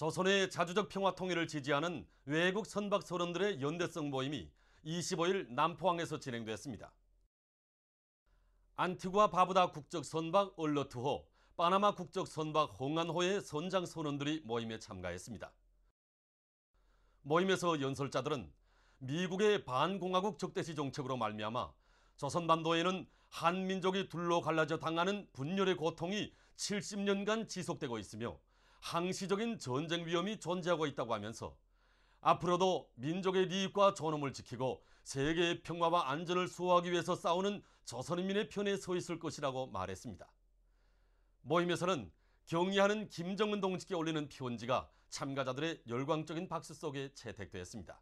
조선의 자주적 평화 통일을 지지하는 외국 선박 선원들의 연대성 모임이 25일 남포항에서 진행됐습니다. 안티구아 바부다 국적 선박 얼러트호 파나마 국적 선박 홍안호의 선장 선원들이 모임에 참가했습니다. 모임에서 연설자들은 미국의 반공화국 적대시 정책으로 말미암아 조선반도에는 한민족이 둘로 갈라져 당하는 분열의 고통이 70년간 지속되고 있으며 항시적인 전쟁 위험이 존재하고 있다고 하면서 앞으로도 민족의 이익과 존엄을 지키고 세계의 평화와 안전을 수호하기 위해서 싸우는 조선인민의 편에 서 있을 것이라고 말했습니다. 모임에서는 경의하는 김정은 동지께 올리는 편지가 참가자들의 열광적인 박수 속에 채택되었습니다.